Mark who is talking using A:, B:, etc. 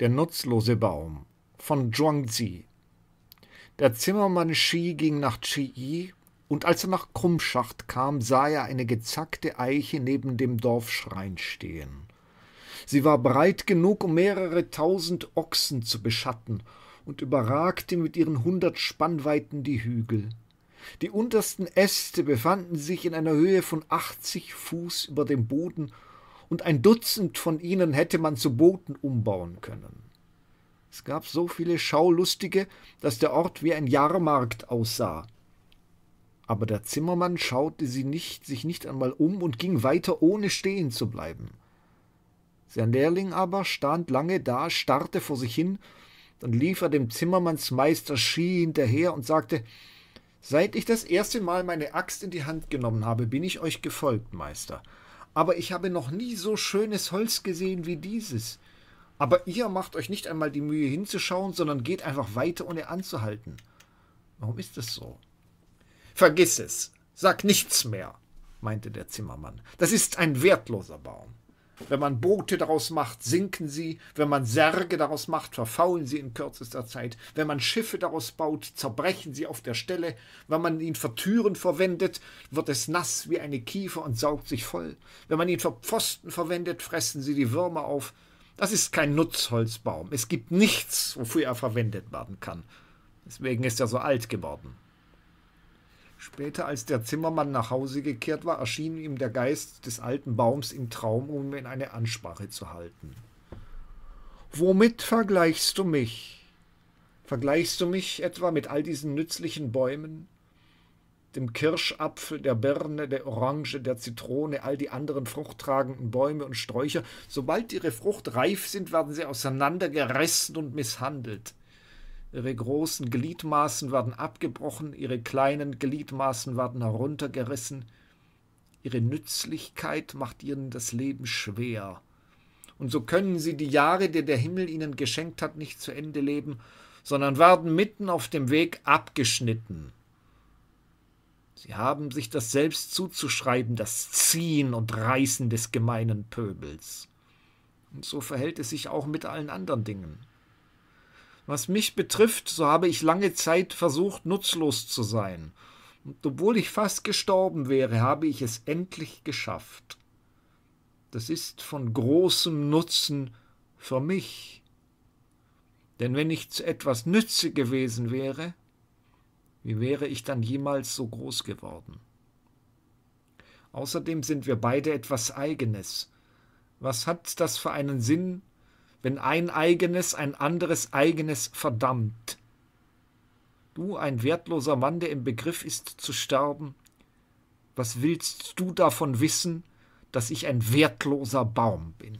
A: Der nutzlose Baum von Zhuangzi. Der Zimmermann Shi ging nach Chi'i und als er nach Krummschacht kam, sah er eine gezackte Eiche neben dem Dorfschrein stehen. Sie war breit genug, um mehrere tausend Ochsen zu beschatten und überragte mit ihren hundert Spannweiten die Hügel. Die untersten Äste befanden sich in einer Höhe von achtzig Fuß über dem Boden und ein Dutzend von ihnen hätte man zu Booten umbauen können. Es gab so viele Schaulustige, dass der Ort wie ein Jahrmarkt aussah. Aber der Zimmermann schaute sie nicht, sich nicht einmal um und ging weiter, ohne stehen zu bleiben. Sein Lehrling aber stand lange da, starrte vor sich hin, dann lief er dem Zimmermannsmeister Schie hinterher und sagte, Seit ich das erste Mal meine Axt in die Hand genommen habe, bin ich euch gefolgt, Meister aber ich habe noch nie so schönes Holz gesehen wie dieses. Aber ihr macht euch nicht einmal die Mühe hinzuschauen, sondern geht einfach weiter, ohne anzuhalten. Warum ist das so? Vergiss es. Sag nichts mehr, meinte der Zimmermann. Das ist ein wertloser Baum. Wenn man Boote daraus macht, sinken sie. Wenn man Särge daraus macht, verfaulen sie in kürzester Zeit. Wenn man Schiffe daraus baut, zerbrechen sie auf der Stelle. Wenn man ihn für Türen verwendet, wird es nass wie eine Kiefer und saugt sich voll. Wenn man ihn für Pfosten verwendet, fressen sie die Würmer auf. Das ist kein Nutzholzbaum. Es gibt nichts, wofür er verwendet werden kann. Deswegen ist er so alt geworden. Später, als der Zimmermann nach Hause gekehrt war, erschien ihm der Geist des alten Baums im Traum, um ihn eine Ansprache zu halten. Womit vergleichst du mich? Vergleichst du mich etwa mit all diesen nützlichen Bäumen? Dem Kirschapfel, der Birne, der Orange, der Zitrone, all die anderen fruchttragenden Bäume und Sträucher. Sobald ihre Frucht reif sind, werden sie auseinandergerissen und misshandelt. Ihre großen Gliedmaßen werden abgebrochen, ihre kleinen Gliedmaßen werden heruntergerissen. Ihre Nützlichkeit macht ihnen das Leben schwer. Und so können sie die Jahre, die der Himmel ihnen geschenkt hat, nicht zu Ende leben, sondern werden mitten auf dem Weg abgeschnitten. Sie haben sich das selbst zuzuschreiben, das Ziehen und Reißen des gemeinen Pöbels. Und so verhält es sich auch mit allen anderen Dingen. Was mich betrifft, so habe ich lange Zeit versucht, nutzlos zu sein. Und obwohl ich fast gestorben wäre, habe ich es endlich geschafft. Das ist von großem Nutzen für mich. Denn wenn ich zu etwas Nütze gewesen wäre, wie wäre ich dann jemals so groß geworden? Außerdem sind wir beide etwas Eigenes. Was hat das für einen Sinn, wenn ein eigenes ein anderes eigenes verdammt. Du, ein wertloser Mann, der im Begriff ist zu sterben, was willst du davon wissen, dass ich ein wertloser Baum bin?